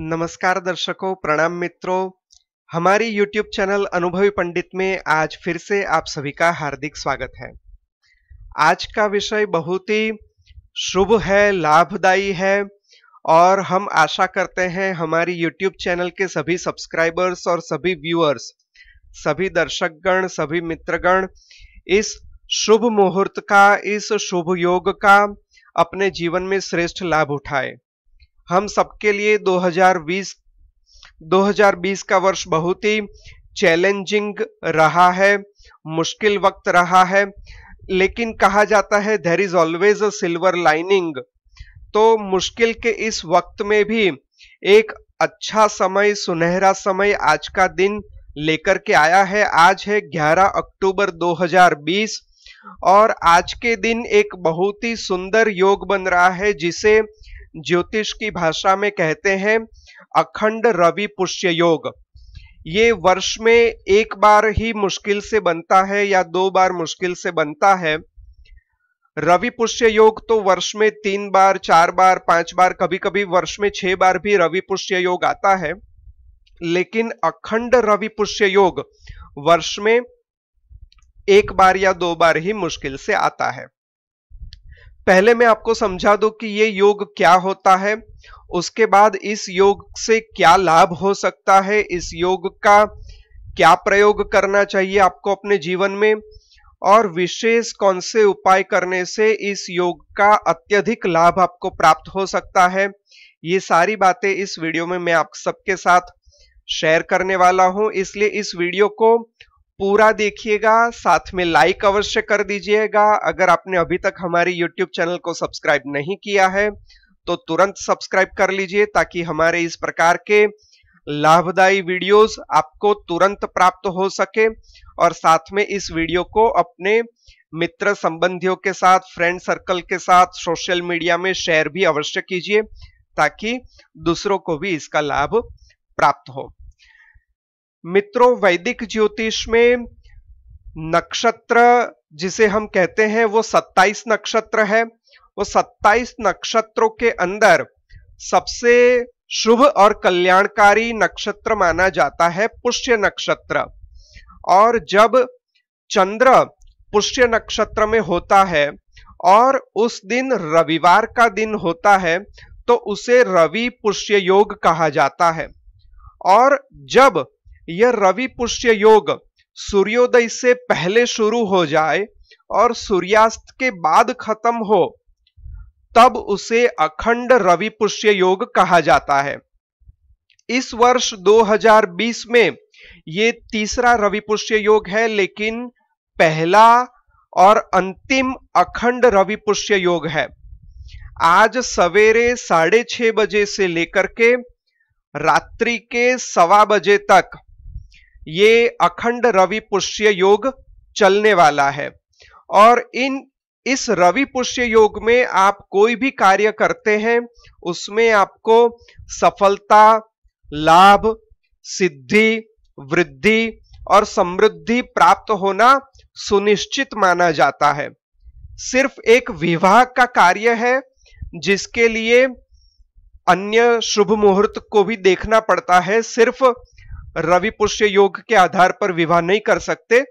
नमस्कार दर्शकों प्रणाम मित्रों हमारी यूट्यूब चैनल अनुभवी पंडित में आज फिर से आप सभी का हार्दिक स्वागत है आज का विषय बहुत ही शुभ है लाभदायी है और हम आशा करते हैं हमारी यूट्यूब चैनल के सभी सब्सक्राइबर्स और सभी व्यूअर्स सभी दर्शकगण सभी मित्रगण इस शुभ मुहूर्त का इस शुभ योग का अपने जीवन में श्रेष्ठ लाभ उठाए हम सबके लिए 2020 2020 का वर्ष बहुत ही चैलेंजिंग रहा है मुश्किल वक्त रहा है लेकिन कहा जाता है there is always a silver lining तो मुश्किल के इस वक्त में भी एक अच्छा समय सुनहरा समय आज का दिन लेकर के आया है आज है 11 अक्टूबर 2020 और आज के दिन एक बहुत ही सुंदर योग बन रहा है जिसे ज्योतिष की भाषा में कहते हैं अखंड रवि पुष्य योग ये वर्ष में एक बार ही मुश्किल से बनता है या दो बार मुश्किल से बनता है रवि पुष्य योग तो वर्ष में तीन बार चार बार पांच बार कभी कभी वर्ष में छह बार भी रवि पुष्य योग आता है लेकिन अखंड रवि पुष्य योग वर्ष में एक बार या दो बार ही मुश्किल से आता है पहले मैं आपको समझा दूं कि ये योग क्या होता है उसके बाद इस योग से क्या लाभ हो सकता है इस योग का क्या प्रयोग करना चाहिए आपको अपने जीवन में और विशेष कौन से उपाय करने से इस योग का अत्यधिक लाभ आपको प्राप्त हो सकता है ये सारी बातें इस वीडियो में मैं आप सबके साथ शेयर करने वाला हूं इसलिए इस वीडियो को पूरा देखिएगा साथ में लाइक अवश्य कर दीजिएगा अगर आपने अभी तक हमारे यूट्यूब चैनल को सब्सक्राइब नहीं किया है तो तुरंत सब्सक्राइब कर लीजिए ताकि हमारे इस प्रकार के लाभदायी वीडियोस आपको तुरंत प्राप्त हो सके और साथ में इस वीडियो को अपने मित्र संबंधियों के साथ फ्रेंड सर्कल के साथ सोशल मीडिया में शेयर भी अवश्य कीजिए ताकि दूसरों को भी इसका लाभ प्राप्त हो मित्रों वैदिक ज्योतिष में नक्षत्र जिसे हम कहते हैं वो 27 नक्षत्र है वो 27 नक्षत्रों के अंदर सबसे शुभ और कल्याणकारी नक्षत्र माना जाता है पुष्य नक्षत्र और जब चंद्र पुष्य नक्षत्र में होता है और उस दिन रविवार का दिन होता है तो उसे रवि पुष्य योग कहा जाता है और जब यह रवि पुष्य योग सूर्योदय से पहले शुरू हो जाए और सूर्यास्त के बाद खत्म हो तब उसे अखंड रवि पुष्य योग कहा जाता है इस वर्ष 2020 में ये तीसरा रवि पुष्य योग है लेकिन पहला और अंतिम अखंड रवि पुष्य योग है आज सवेरे साढ़े छह बजे से लेकर के रात्रि के सवा बजे तक ये अखंड रवि पुष्य योग चलने वाला है और इन इस रवि पुष्य योग में आप कोई भी कार्य करते हैं उसमें आपको सफलता लाभ सिद्धि वृद्धि और समृद्धि प्राप्त होना सुनिश्चित माना जाता है सिर्फ एक विवाह का कार्य है जिसके लिए अन्य शुभ मुहूर्त को भी देखना पड़ता है सिर्फ रवि पुष्य योग के आधार पर विवाह नहीं कर सकते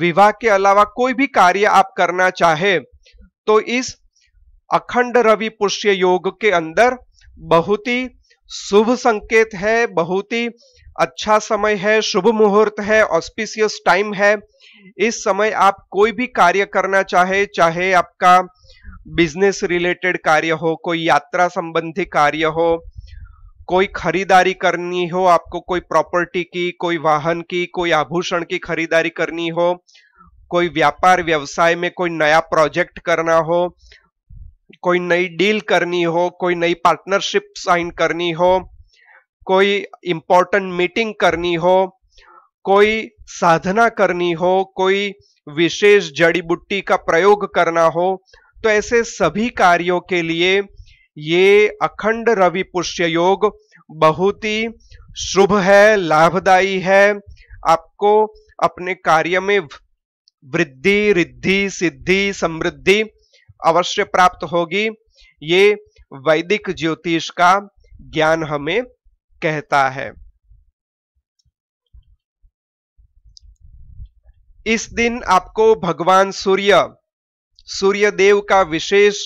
विवाह के अलावा कोई भी कार्य आप करना चाहे तो इस अखंड रवि पुष्य योग के अंदर बहुत ही शुभ संकेत है बहुत ही अच्छा समय है शुभ मुहूर्त है ऑस्पिशियस टाइम है इस समय आप कोई भी कार्य करना चाहे चाहे आपका बिजनेस रिलेटेड कार्य हो कोई यात्रा संबंधी कार्य हो कोई खरीदारी करनी हो आपको कोई प्रॉपर्टी की कोई वाहन की कोई आभूषण की खरीदारी करनी हो कोई व्यापार व्यवसाय में कोई नया प्रोजेक्ट करना हो कोई नई डील करनी हो कोई नई पार्टनरशिप साइन करनी हो कोई इंपॉर्टेंट मीटिंग करनी हो कोई साधना करनी हो कोई विशेष जड़ी बुट्टी का प्रयोग करना हो तो ऐसे सभी कार्यों के लिए ये अखंड रवि पुष्य योग बहुत ही शुभ है लाभदायी है आपको अपने कार्य में वृद्धि रिद्धि सिद्धि समृद्धि अवश्य प्राप्त होगी ये वैदिक ज्योतिष का ज्ञान हमें कहता है इस दिन आपको भगवान सूर्य सूर्य देव का विशेष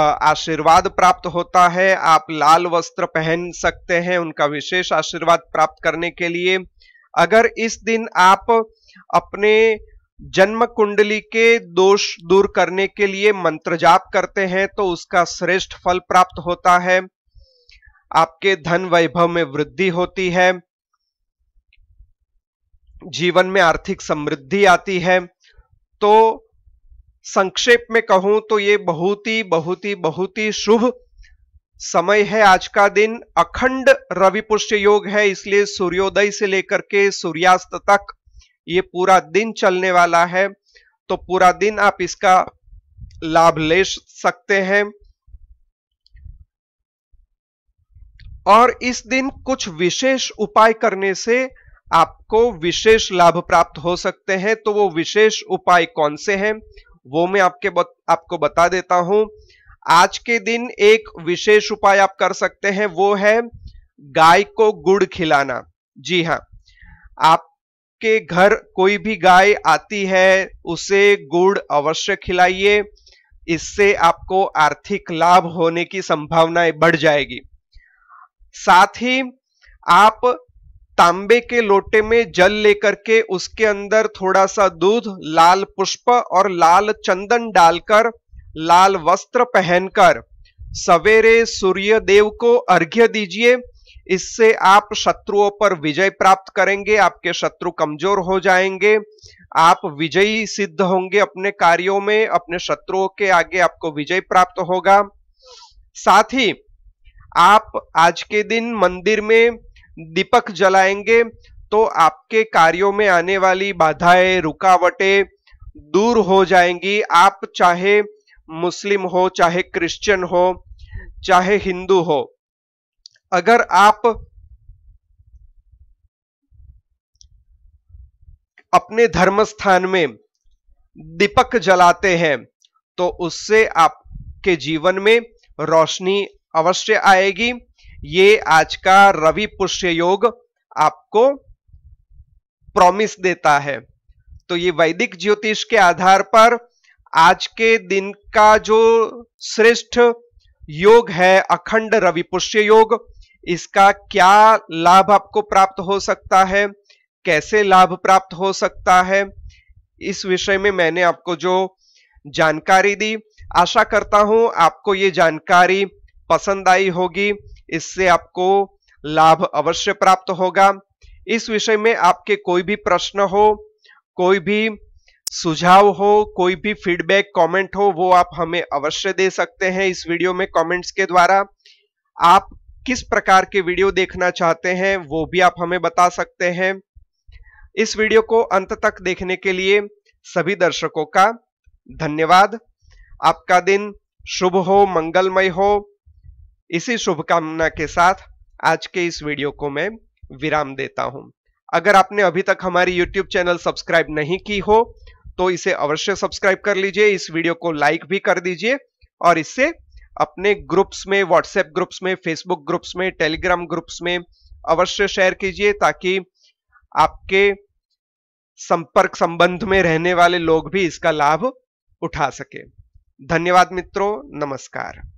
आशीर्वाद प्राप्त होता है आप लाल वस्त्र पहन सकते हैं उनका विशेष आशीर्वाद प्राप्त करने के लिए अगर इस दिन आप अपने जन्म कुंडली के दोष दूर करने के लिए मंत्र जाप करते हैं तो उसका श्रेष्ठ फल प्राप्त होता है आपके धन वैभव में वृद्धि होती है जीवन में आर्थिक समृद्धि आती है तो संक्षेप में कहूं तो ये बहुत ही बहुत ही बहुत ही शुभ समय है आज का दिन अखंड रवि पुष्ट योग है इसलिए सूर्योदय से लेकर के सूर्यास्त तक ये पूरा दिन चलने वाला है तो पूरा दिन आप इसका लाभ ले सकते हैं और इस दिन कुछ विशेष उपाय करने से आपको विशेष लाभ प्राप्त हो सकते हैं तो वो विशेष उपाय कौन से हैं वो मैं आपके बत, आपको बता देता हूं आज के दिन एक विशेष उपाय आप कर सकते हैं वो है गाय को गुड़ खिलाना जी हाँ आपके घर कोई भी गाय आती है उसे गुड़ अवश्य खिलाइए इससे आपको आर्थिक लाभ होने की संभावनाएं बढ़ जाएगी साथ ही आप तांबे के लोटे में जल लेकर के उसके अंदर थोड़ा सा दूध लाल पुष्प और लाल चंदन डालकर लाल वस्त्र पहनकर सवेरे सूर्य देव को अर्घ्य दीजिए इससे आप शत्रुओं पर विजय प्राप्त करेंगे आपके शत्रु कमजोर हो जाएंगे आप विजयी सिद्ध होंगे अपने कार्यों में अपने शत्रुओं के आगे आपको विजय प्राप्त होगा साथ ही आप आज के दिन मंदिर में दीपक जलाएंगे तो आपके कार्यों में आने वाली बाधाएं रुकावटें दूर हो जाएंगी आप चाहे मुस्लिम हो चाहे क्रिश्चियन हो चाहे हिंदू हो अगर आप अपने धर्म स्थान में दीपक जलाते हैं तो उससे आपके जीवन में रोशनी अवश्य आएगी ये आज का रवि पुष्य योग आपको प्रॉमिस देता है तो ये वैदिक ज्योतिष के आधार पर आज के दिन का जो श्रेष्ठ योग है अखंड रवि पुष्य योग इसका क्या लाभ आपको प्राप्त हो सकता है कैसे लाभ प्राप्त हो सकता है इस विषय में मैंने आपको जो जानकारी दी आशा करता हूं आपको ये जानकारी पसंद आई होगी इससे आपको लाभ अवश्य प्राप्त होगा इस विषय में आपके कोई भी प्रश्न हो कोई भी सुझाव हो कोई भी फीडबैक कमेंट हो वो आप हमें अवश्य दे सकते हैं इस वीडियो में कमेंट्स के द्वारा आप किस प्रकार के वीडियो देखना चाहते हैं वो भी आप हमें बता सकते हैं इस वीडियो को अंत तक देखने के लिए सभी दर्शकों का धन्यवाद आपका दिन शुभ हो मंगलमय हो इसी शुभकामना के साथ आज के इस वीडियो को मैं विराम देता हूं अगर आपने अभी तक हमारी YouTube चैनल सब्सक्राइब नहीं की हो तो इसे अवश्य सब्सक्राइब कर लीजिए इस वीडियो को लाइक भी कर दीजिए और इससे अपने ग्रुप्स में व्हाट्सएप ग्रुप्स में फेसबुक ग्रुप्स में टेलीग्राम ग्रुप्स में अवश्य शेयर कीजिए ताकि आपके संपर्क संबंध में रहने वाले लोग भी इसका लाभ उठा सके धन्यवाद मित्रों नमस्कार